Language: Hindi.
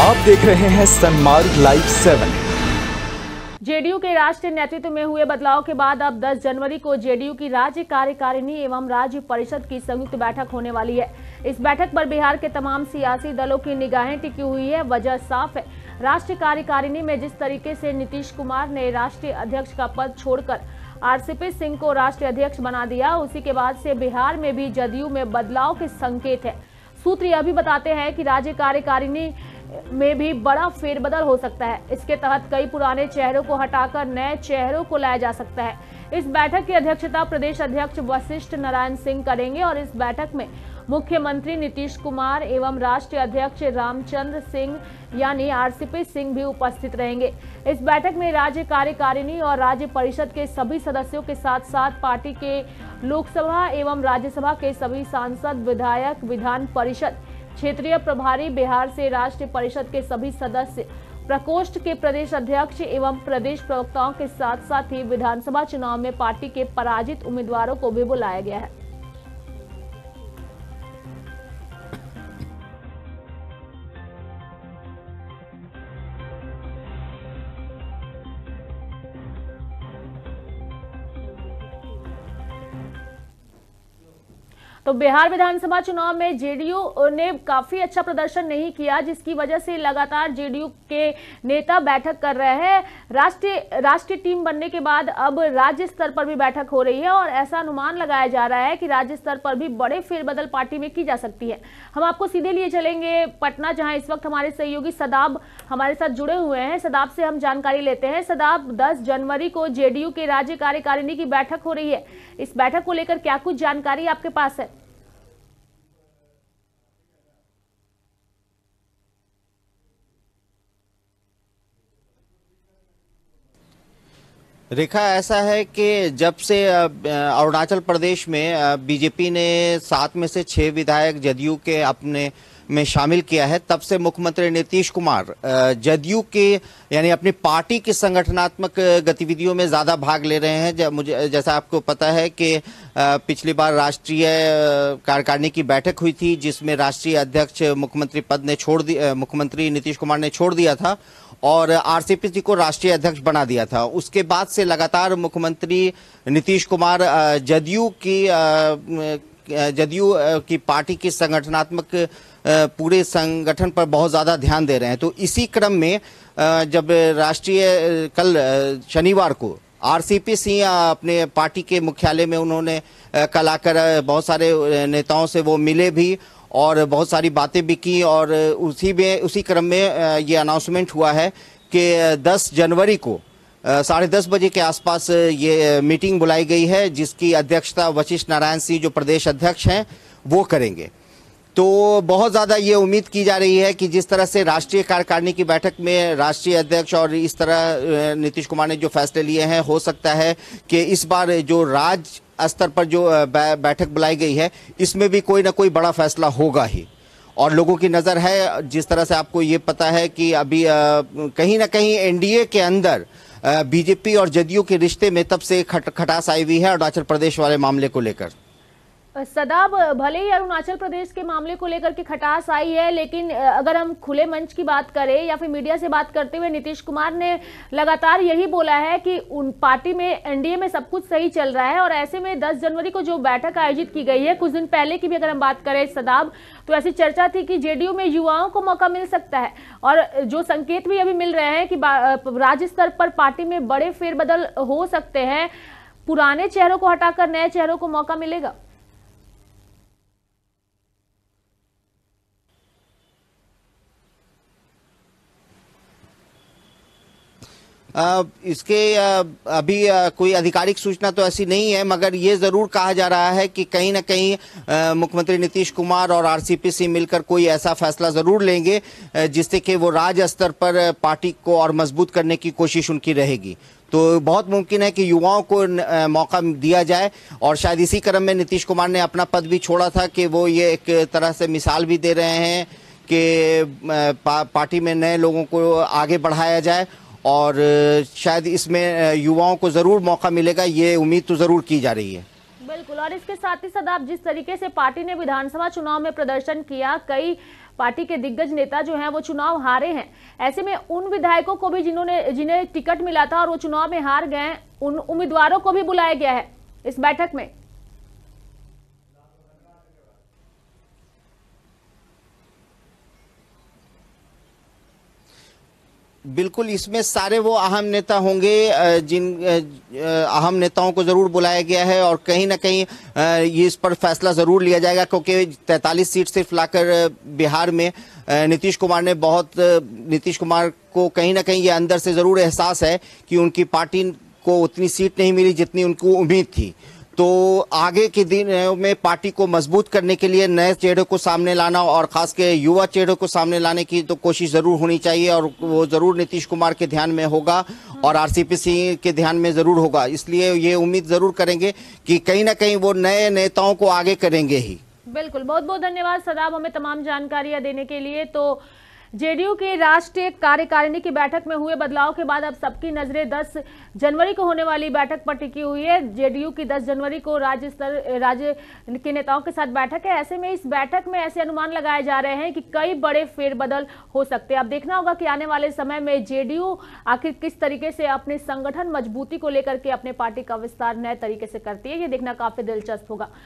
आप देख रहे हैं सनमार्ग लाइव सेवन जेडीयू के राष्ट्रीय नेतृत्व में हुए बदलाव के बाद अब 10 जनवरी को जेडीयू की राज्य कार्यकारिणी एवं राज्य परिषद की संयुक्त बैठक होने वाली है इस बैठक पर बिहार के तमाम सियासी दलों की निगाहें टिकी हुई है वजह साफ है राष्ट्रीय कार्यकारिणी में जिस तरीके से नीतीश कुमार ने राष्ट्रीय अध्यक्ष का पद छोड़कर आरसीपी सिंह को राष्ट्रीय अध्यक्ष बना दिया उसी के बाद से बिहार में भी जदयू में बदलाव के संकेत है सूत्र यह भी बताते हैं कि राज्य कार्यकारिणी में भी बड़ा फेरबदल हो सकता है इसके तहत कई पुराने चेहरों को हटाकर नए चेहरों को लाया जा सकता है इस बैठक की अध्यक्षता प्रदेश अध्यक्ष वशिष्ठ नारायण सिंह करेंगे और इस बैठक में मुख्यमंत्री नीतीश कुमार एवं राष्ट्रीय अध्यक्ष रामचंद्र सिंह यानी आरसीपी सिंह भी उपस्थित रहेंगे इस बैठक में राज्य कार्यकारिणी और राज्य परिषद के सभी सदस्यों के साथ साथ पार्टी के लोकसभा एवं राज्यसभा के सभी सांसद विधायक विधान परिषद क्षेत्रीय प्रभारी बिहार से राष्ट्रीय परिषद के सभी सदस्य प्रकोष्ठ के प्रदेश अध्यक्ष एवं प्रदेश प्रवक्ताओं के साथ साथ ही विधानसभा चुनाव में पार्टी के पराजित उम्मीदवारों को भी बुलाया गया है तो बिहार विधानसभा चुनाव में जेडीयू ने काफी अच्छा प्रदर्शन नहीं किया जिसकी वजह से लगातार जेडीयू के नेता बैठक कर रहे हैं राष्ट्रीय राष्ट्रीय टीम बनने के बाद अब राज्य स्तर पर भी बैठक हो रही है और ऐसा अनुमान लगाया जा रहा है कि राज्य स्तर पर भी बड़े फेरबदल पार्टी में की जा सकती है हम आपको सीधे लिए चलेंगे पटना जहाँ इस वक्त हमारे सहयोगी सदाब हमारे साथ जुड़े हुए हैं सदाब से हम जानकारी लेते हैं सदाब दस जनवरी को जेडीयू के राज्य कार्यकारिणी की बैठक हो रही है इस बैठक को लेकर क्या कुछ जानकारी आपके पास है रेखा ऐसा है कि जब से अरुणाचल प्रदेश में बीजेपी ने सात में से छः विधायक जदयू के अपने में शामिल किया है तब से मुख्यमंत्री नीतीश कुमार जदयू के यानी अपनी पार्टी की संगठनात्मक गतिविधियों में ज़्यादा भाग ले रहे हैं जब मुझे जैसा आपको पता है कि पिछली बार राष्ट्रीय कार्यकारिणी की बैठक हुई थी जिसमें राष्ट्रीय अध्यक्ष मुख्यमंत्री पद ने छोड़ दिया मुख्यमंत्री नीतीश कुमार ने छोड़ दिया था और आरसीपी को राष्ट्रीय अध्यक्ष बना दिया था उसके बाद से लगातार मुख्यमंत्री नीतीश कुमार जदयू की जदयू की पार्टी की संगठनात्मक पूरे संगठन पर बहुत ज़्यादा ध्यान दे रहे हैं तो इसी क्रम में जब राष्ट्रीय कल शनिवार को आरसीपी सिंह अपने पार्टी के मुख्यालय में उन्होंने कल आकर बहुत सारे नेताओं से वो मिले भी और बहुत सारी बातें भी की और उसी में उसी क्रम में ये अनाउंसमेंट हुआ है कि 10 जनवरी को साढ़े दस बजे के आसपास ये मीटिंग बुलाई गई है जिसकी अध्यक्षता वशिष्ठ नारायण सिंह जो प्रदेश अध्यक्ष हैं वो करेंगे तो बहुत ज़्यादा ये उम्मीद की जा रही है कि जिस तरह से राष्ट्रीय कार्यकारिणी की बैठक में राष्ट्रीय अध्यक्ष और इस तरह नीतीश कुमार ने जो फैसले लिए हैं हो सकता है कि इस बार जो राज्य स्तर पर जो बैठक बुलाई गई है इसमें भी कोई ना कोई बड़ा फैसला होगा ही और लोगों की नज़र है जिस तरह से आपको ये पता है कि अभी कहीं ना कहीं एनडीए के अंदर बीजेपी और जदयू के रिश्ते में तब से खट खटास आई हुई है अरुणाचल प्रदेश वाले मामले को लेकर सदा भले ही अरुणाचल प्रदेश के मामले को लेकर के खटास आई है लेकिन अगर हम खुले मंच की बात करें या फिर मीडिया से बात करते हुए नीतीश कुमार ने लगातार यही बोला है कि उन पार्टी में एनडीए में सब कुछ सही चल रहा है और ऐसे में 10 जनवरी को जो बैठक आयोजित की गई है कुछ दिन पहले की भी अगर हम बात करें सदाब तो ऐसी चर्चा थी कि जे में युवाओं को मौका मिल सकता है और जो संकेत भी अभी मिल रहे हैं कि राज्य स्तर पर पार्टी में बड़े फेरबदल हो सकते हैं पुराने चेहरों को हटाकर नए चेहरों को मौका मिलेगा इसके अभी कोई आधिकारिक सूचना तो ऐसी नहीं है मगर ये ज़रूर कहा जा रहा है कि कहीं ना कहीं मुख्यमंत्री नीतीश कुमार और आरसीपीसी मिलकर कोई ऐसा फैसला ज़रूर लेंगे जिससे कि वो राज्य स्तर पर पार्टी को और मजबूत करने की कोशिश उनकी रहेगी तो बहुत मुमकिन है कि युवाओं को न, मौका दिया जाए और शायद इसी क्रम में नीतीश कुमार ने अपना पद भी छोड़ा था कि वो ये एक तरह से मिसाल भी दे रहे हैं कि पा, पार्टी में नए लोगों को आगे बढ़ाया जाए और शायद इसमें युवाओं को ज़रूर मौका मिलेगा ये उम्मीद तो ज़रूर की जा रही है बिल्कुल और इसके साथ ही साथ आप जिस तरीके से पार्टी ने विधानसभा चुनाव में प्रदर्शन किया कई पार्टी के दिग्गज नेता जो हैं वो चुनाव हारे हैं ऐसे में उन विधायकों को भी जिन्होंने जिन्हें टिकट मिला था और वो चुनाव में हार गए उन उम्मीदवारों को भी बुलाया गया है इस बैठक में बिल्कुल इसमें सारे वो अहम नेता होंगे जिन अहम नेताओं को ज़रूर बुलाया गया है और कहीं ना कहीं ये इस पर फैसला ज़रूर लिया जाएगा क्योंकि 43 सीट सिर्फ लाकर बिहार में नीतीश कुमार ने बहुत नीतीश कुमार को कहीं ना कहीं ये अंदर से ज़रूर एहसास है कि उनकी पार्टी को उतनी सीट नहीं मिली जितनी उनको उम्मीद थी तो आगे के दिन में पार्टी को मजबूत करने के लिए नए चेहरे को सामने लाना और खास के युवा चेहरे को सामने लाने की तो कोशिश जरूर होनी चाहिए और वो जरूर नीतीश कुमार के ध्यान में होगा और आरसीपी सिंह के ध्यान में जरूर होगा इसलिए ये उम्मीद जरूर करेंगे कि कहीं ना कहीं वो नए नेताओं को आगे करेंगे ही बिल्कुल बहुत बहुत धन्यवाद सदाब हमें तमाम जानकारियां देने के लिए तो जेडीयू के राष्ट्रीय कार्यकारिणी की बैठक में हुए बदलाव के बाद अब सबकी नजरें 10 जनवरी को होने वाली बैठक पर टिकी हुई है जेडीयू की 10 जनवरी को राज्य स्तर राज्य के नेताओं के साथ बैठक है ऐसे में इस बैठक में ऐसे अनुमान लगाए जा रहे हैं कि कई बड़े फेरबदल हो सकते हैं अब देखना होगा कि आने वाले समय में जेडीयू आखिर किस तरीके से अपने संगठन मजबूती को लेकर के अपने पार्टी का विस्तार नए तरीके से करती है ये देखना काफी दिलचस्प होगा